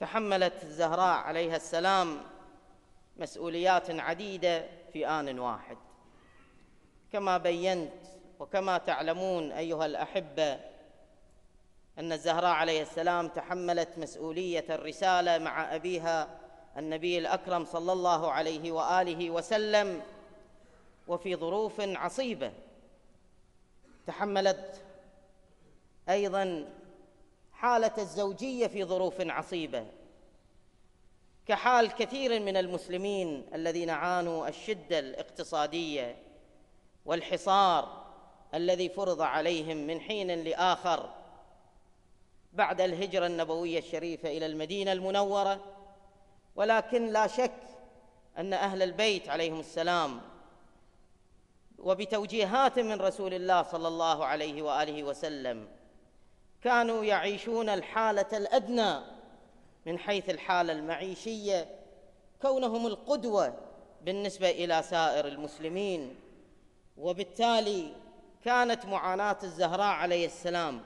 تحملت الزهراء عليها السلام مسؤوليات عديدة في آن واحد كما بينت وكما تعلمون أيها الأحبة أن الزهراء عليه السلام تحملت مسؤولية الرسالة مع أبيها النبي الأكرم صلى الله عليه وآله وسلم وفي ظروف عصيبة تحملت أيضا حالة الزوجية في ظروف عصيبة كحال كثير من المسلمين الذين عانوا الشدة الاقتصادية والحصار الذي فرض عليهم من حين لآخر بعد الهجرة النبوية الشريفة إلى المدينة المنورة ولكن لا شك أن أهل البيت عليهم السلام وبتوجيهات من رسول الله صلى الله عليه وآله وسلم كانوا يعيشون الحاله الادنى من حيث الحاله المعيشيه كونهم القدوه بالنسبه الى سائر المسلمين وبالتالي كانت معاناه الزهراء عليه السلام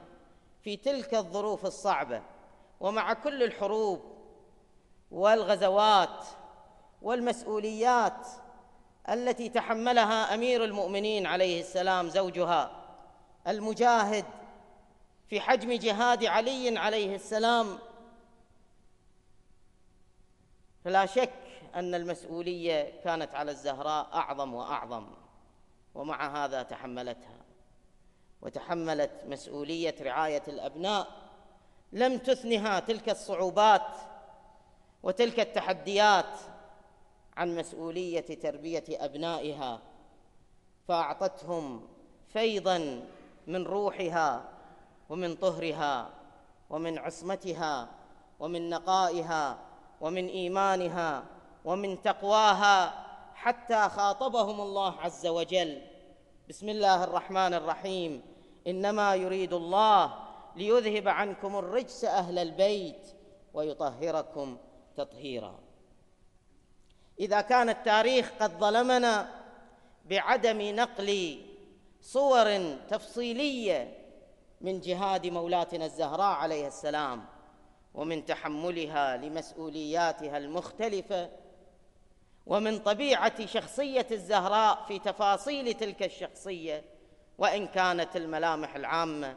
في تلك الظروف الصعبه ومع كل الحروب والغزوات والمسؤوليات التي تحملها امير المؤمنين عليه السلام زوجها المجاهد في حجم جهاد علي عليه السلام فلا شك أن المسؤولية كانت على الزهراء أعظم وأعظم ومع هذا تحملتها وتحملت مسؤولية رعاية الأبناء لم تثنها تلك الصعوبات وتلك التحديات عن مسؤولية تربية أبنائها فأعطتهم فيضا من روحها ومن طهرها ومن عصمتها ومن نقائها ومن ايمانها ومن تقواها حتى خاطبهم الله عز وجل بسم الله الرحمن الرحيم انما يريد الله ليذهب عنكم الرجس اهل البيت ويطهركم تطهيرا اذا كان التاريخ قد ظلمنا بعدم نقل صور تفصيليه من جهاد مولاتنا الزهراء عليه السلام ومن تحملها لمسؤولياتها المختلفه ومن طبيعه شخصيه الزهراء في تفاصيل تلك الشخصيه وان كانت الملامح العامه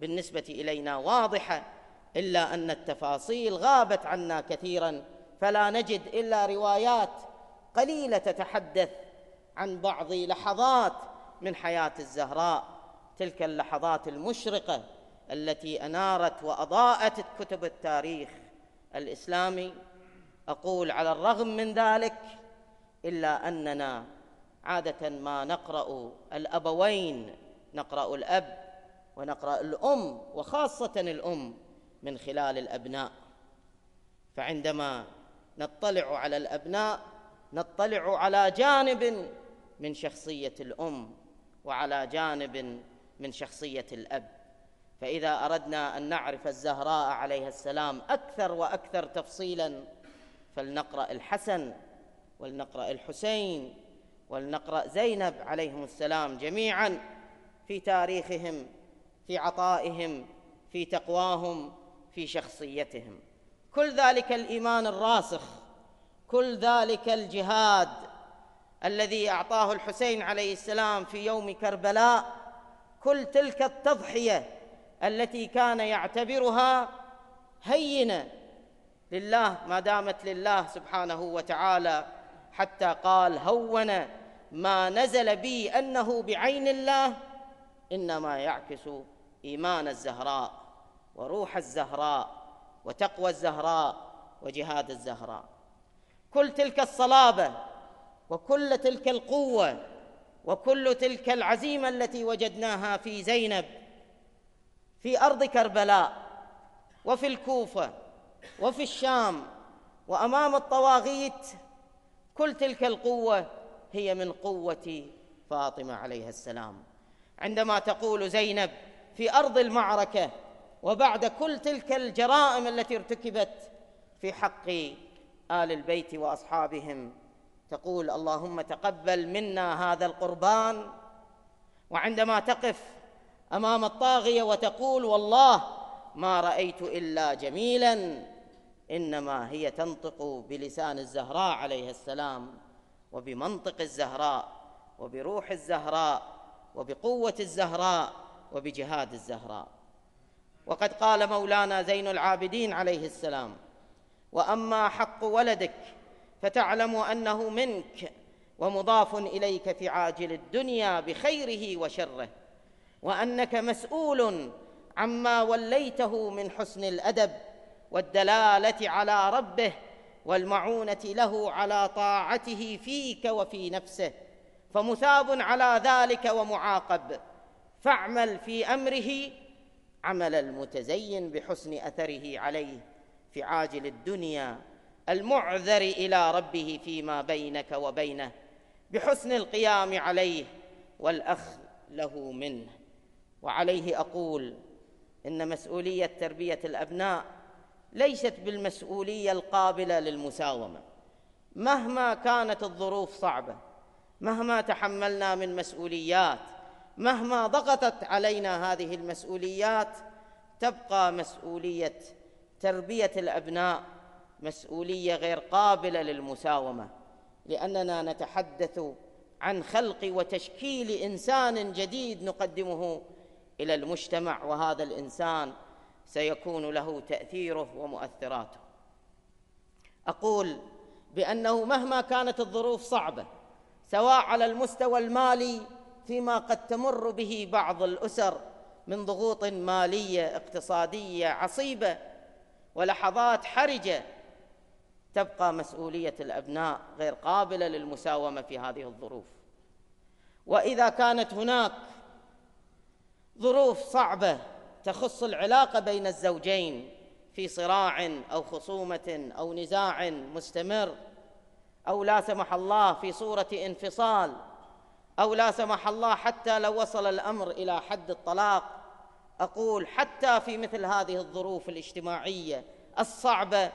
بالنسبه الينا واضحه الا ان التفاصيل غابت عنا كثيرا فلا نجد الا روايات قليله تتحدث عن بعض لحظات من حياه الزهراء تلك اللحظات المشرقه التي انارت واضاءت كتب التاريخ الاسلامي اقول على الرغم من ذلك الا اننا عاده ما نقرا الابوين نقرا الاب ونقرا الام وخاصه الام من خلال الابناء فعندما نطلع على الابناء نطلع على جانب من شخصيه الام وعلى جانب من شخصية الأب فإذا أردنا أن نعرف الزهراء عليها السلام أكثر وأكثر تفصيلا فلنقرأ الحسن ولنقرأ الحسين ولنقرأ زينب عليهم السلام جميعا في تاريخهم في عطائهم في تقواهم في شخصيتهم كل ذلك الإيمان الراسخ كل ذلك الجهاد الذي أعطاه الحسين عليه السلام في يوم كربلاء كل تلك التضحيه التي كان يعتبرها هينه لله ما دامت لله سبحانه وتعالى حتى قال هون ما نزل بي انه بعين الله انما يعكس ايمان الزهراء وروح الزهراء وتقوى الزهراء وجهاد الزهراء كل تلك الصلابه وكل تلك القوه وكل تلك العزيمه التي وجدناها في زينب في ارض كربلاء وفي الكوفه وفي الشام وامام الطواغيت كل تلك القوه هي من قوه فاطمه عليها السلام عندما تقول زينب في ارض المعركه وبعد كل تلك الجرائم التي ارتكبت في حق ال البيت واصحابهم تقول اللهم تقبل منا هذا القربان وعندما تقف امام الطاغيه وتقول والله ما رايت الا جميلا انما هي تنطق بلسان الزهراء عليه السلام وبمنطق الزهراء وبروح الزهراء وبقوه الزهراء وبجهاد الزهراء وقد قال مولانا زين العابدين عليه السلام واما حق ولدك فتعلم انه منك ومضاف اليك في عاجل الدنيا بخيره وشره وانك مسؤول عما وليته من حسن الادب والدلاله على ربه والمعونه له على طاعته فيك وفي نفسه فمثاب على ذلك ومعاقب فاعمل في امره عمل المتزين بحسن اثره عليه في عاجل الدنيا المعذر إلى ربه فيما بينك وبينه بحسن القيام عليه والأخذ له منه وعليه أقول إن مسؤولية تربية الأبناء ليست بالمسؤولية القابلة للمساومة مهما كانت الظروف صعبة مهما تحملنا من مسؤوليات مهما ضغطت علينا هذه المسؤوليات تبقى مسؤولية تربية الأبناء مسؤوليه غير قابله للمساومه لاننا نتحدث عن خلق وتشكيل انسان جديد نقدمه الى المجتمع وهذا الانسان سيكون له تاثيره ومؤثراته اقول بانه مهما كانت الظروف صعبه سواء على المستوى المالي فيما قد تمر به بعض الاسر من ضغوط ماليه اقتصاديه عصيبه ولحظات حرجه تبقى مسؤولية الأبناء غير قابلة للمساومة في هذه الظروف وإذا كانت هناك ظروف صعبة تخص العلاقة بين الزوجين في صراع أو خصومة أو نزاع مستمر أو لا سمح الله في صورة انفصال أو لا سمح الله حتى لو وصل الأمر إلى حد الطلاق أقول حتى في مثل هذه الظروف الاجتماعية الصعبة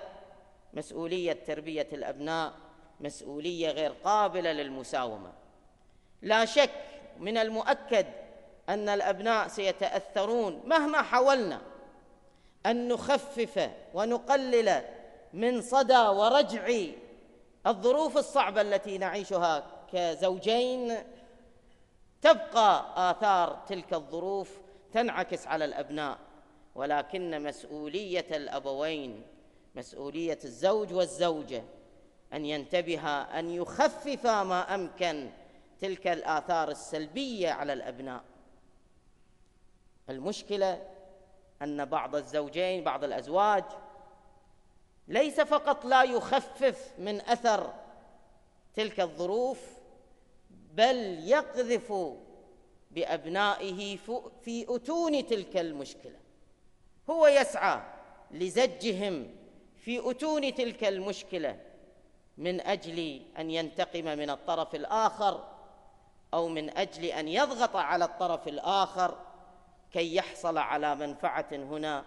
مسؤولية تربية الأبناء مسؤولية غير قابلة للمساومة لا شك من المؤكد أن الأبناء سيتأثرون مهما حاولنا أن نخفف ونقلل من صدى ورجع الظروف الصعبة التي نعيشها كزوجين تبقى آثار تلك الظروف تنعكس على الأبناء ولكن مسؤولية الأبوين مسؤولية الزوج والزوجة أن ينتبه أن يخفف ما أمكن تلك الآثار السلبية على الأبناء المشكلة أن بعض الزوجين بعض الأزواج ليس فقط لا يخفف من أثر تلك الظروف بل يقذف بأبنائه في أتون تلك المشكلة هو يسعى لزجهم في اتون تلك المشكله من اجل ان ينتقم من الطرف الاخر او من اجل ان يضغط على الطرف الاخر كي يحصل على منفعه هنا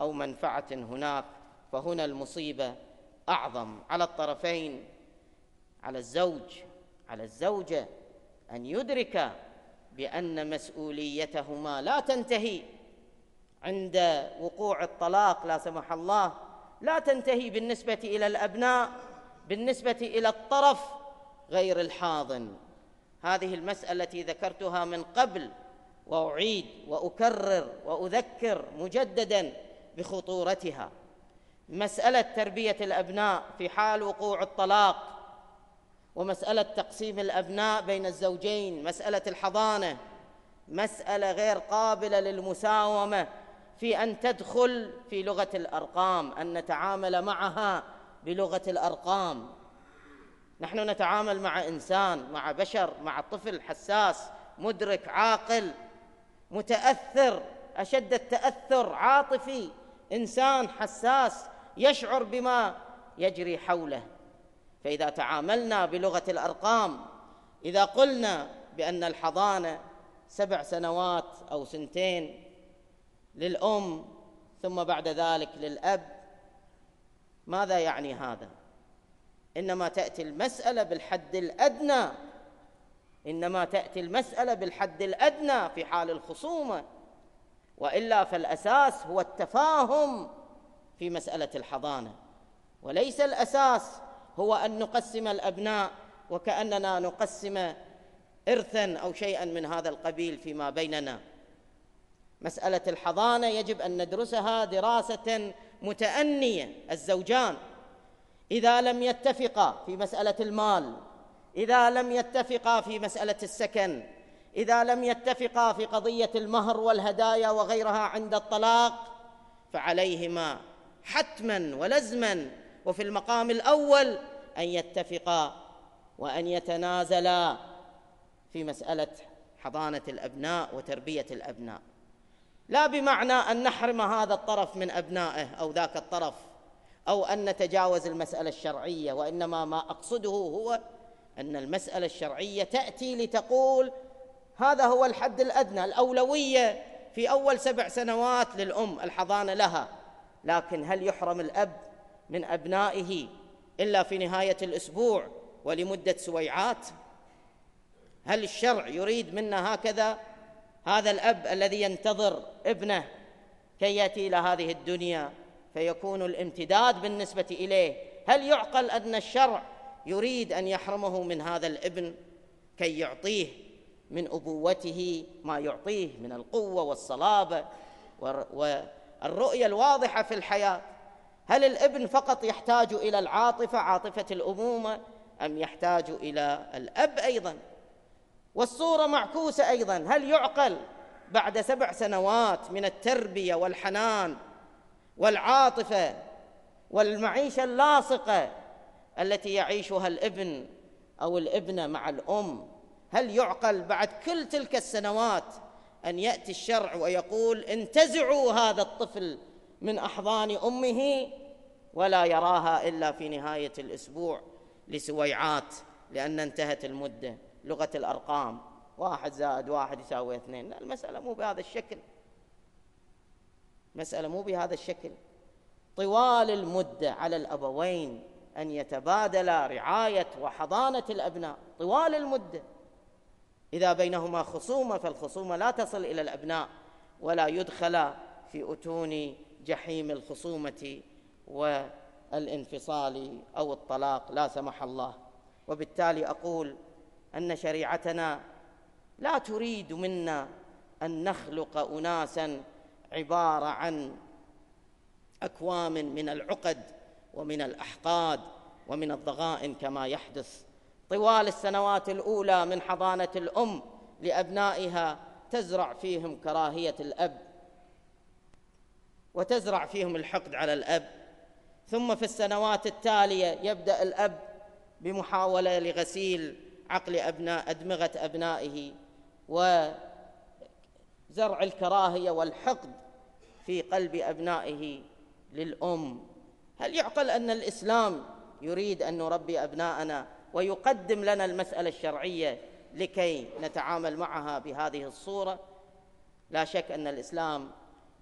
او منفعه هناك فهنا المصيبه اعظم على الطرفين على الزوج على الزوجه ان يدرك بان مسؤوليتهما لا تنتهي عند وقوع الطلاق لا سمح الله لا تنتهي بالنسبة إلى الأبناء بالنسبة إلى الطرف غير الحاضن هذه المسألة التي ذكرتها من قبل وأعيد وأكرر وأذكر مجددا بخطورتها مسألة تربية الأبناء في حال وقوع الطلاق ومسألة تقسيم الأبناء بين الزوجين مسألة الحضانة مسألة غير قابلة للمساومة في ان تدخل في لغه الارقام ان نتعامل معها بلغه الارقام نحن نتعامل مع انسان مع بشر مع طفل حساس مدرك عاقل متاثر اشد التاثر عاطفي انسان حساس يشعر بما يجري حوله فاذا تعاملنا بلغه الارقام اذا قلنا بان الحضانه سبع سنوات او سنتين للأم ثم بعد ذلك للأب ماذا يعني هذا؟ إنما تأتي المسألة بالحد الأدنى إنما تأتي المسألة بالحد الأدنى في حال الخصومة وإلا فالأساس هو التفاهم في مسألة الحضانة وليس الأساس هو أن نقسم الأبناء وكأننا نقسم إرثا أو شيئا من هذا القبيل فيما بيننا مساله الحضانه يجب ان ندرسها دراسه متانيه الزوجان اذا لم يتفقا في مساله المال اذا لم يتفقا في مساله السكن اذا لم يتفقا في قضيه المهر والهدايا وغيرها عند الطلاق فعليهما حتما ولزما وفي المقام الاول ان يتفقا وان يتنازلا في مساله حضانه الابناء وتربيه الابناء لا بمعنى أن نحرم هذا الطرف من أبنائه أو ذاك الطرف أو أن نتجاوز المسألة الشرعية وإنما ما أقصده هو أن المسألة الشرعية تأتي لتقول هذا هو الحد الأدنى الأولوية في أول سبع سنوات للأم الحضانة لها لكن هل يحرم الأب من أبنائه إلا في نهاية الأسبوع ولمدة سويعات هل الشرع يريد منا هكذا هذا الاب الذي ينتظر ابنه كي ياتي الى هذه الدنيا فيكون الامتداد بالنسبه اليه هل يعقل ان الشرع يريد ان يحرمه من هذا الابن كي يعطيه من ابوته ما يعطيه من القوه والصلابه والرؤيه الواضحه في الحياه هل الابن فقط يحتاج الى العاطفه عاطفه الامومه ام يحتاج الى الاب ايضا والصورة معكوسة أيضا هل يعقل بعد سبع سنوات من التربية والحنان والعاطفة والمعيشة اللاصقة التي يعيشها الابن أو الابنة مع الأم هل يعقل بعد كل تلك السنوات أن يأتي الشرع ويقول انتزعوا هذا الطفل من أحضان أمه ولا يراها إلا في نهاية الأسبوع لسويعات لأن انتهت المدة لغة الأرقام واحد زائد واحد يساوي اثنين لا المسألة مو بهذا الشكل المسألة مو بهذا الشكل طوال المدة على الأبوين أن يتبادلا رعاية وحضانة الأبناء طوال المدة إذا بينهما خصومة فالخصومة لا تصل إلى الأبناء ولا يدخل في أتون جحيم الخصومة والانفصال أو الطلاق لا سمح الله وبالتالي أقول أن شريعتنا لا تريد منا أن نخلق أناسا عبارة عن أكوام من العقد ومن الأحقاد ومن الضغائن كما يحدث طوال السنوات الأولى من حضانة الأم لأبنائها تزرع فيهم كراهية الأب وتزرع فيهم الحقد على الأب ثم في السنوات التالية يبدأ الأب بمحاولة لغسيل عقل أبناء أدمغة أبنائه وزرع الكراهية والحقد في قلب أبنائه للأم هل يعقل أن الإسلام يريد أن نربي أبناءنا ويقدم لنا المسألة الشرعية لكي نتعامل معها بهذه الصورة لا شك أن الإسلام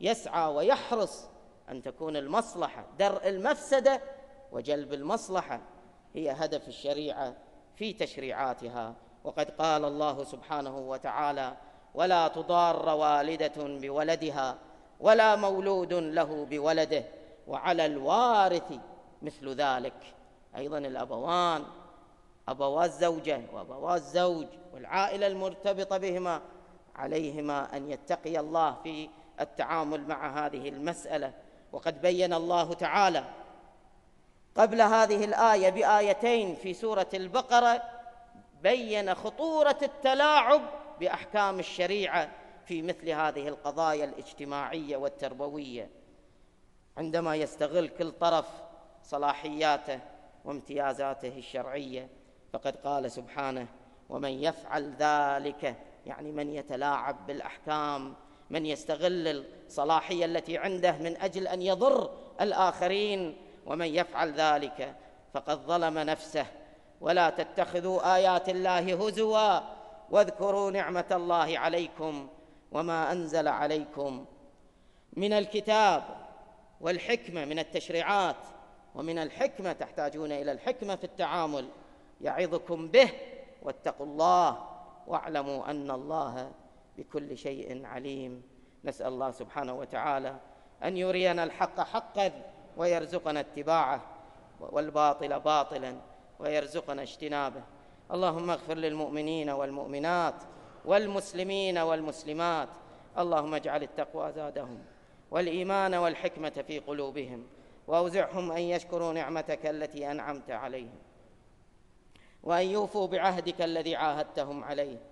يسعى ويحرص أن تكون المصلحة درء المفسدة وجلب المصلحة هي هدف الشريعة في تشريعاتها وقد قال الله سبحانه وتعالى ولا تضار والده بولدها ولا مولود له بولده وعلى الوارث مثل ذلك ايضا الابوان ابوا الزوجه وابوا الزوج والعائله المرتبطه بهما عليهما ان يتقيا الله في التعامل مع هذه المساله وقد بين الله تعالى قبل هذه الايه بايتين في سوره البقره بين خطوره التلاعب باحكام الشريعه في مثل هذه القضايا الاجتماعيه والتربويه عندما يستغل كل طرف صلاحياته وامتيازاته الشرعيه فقد قال سبحانه ومن يفعل ذلك يعني من يتلاعب بالاحكام من يستغل الصلاحيه التي عنده من اجل ان يضر الاخرين ومن يفعل ذلك فقد ظلم نفسه ولا تتخذوا ايات الله هزوا واذكروا نعمه الله عليكم وما انزل عليكم من الكتاب والحكمه من التشريعات ومن الحكمه تحتاجون الى الحكمه في التعامل يعظكم به واتقوا الله واعلموا ان الله بكل شيء عليم نسال الله سبحانه وتعالى ان يرينا الحق حقا ويرزقنا اتباعه والباطل باطلا ويرزقنا اجتنابه اللهم اغفر للمؤمنين والمؤمنات والمسلمين والمسلمات اللهم اجعل التقوى زادهم والايمان والحكمه في قلوبهم واوزعهم ان يشكروا نعمتك التي انعمت عليهم وان يوفوا بعهدك الذي عاهدتهم عليه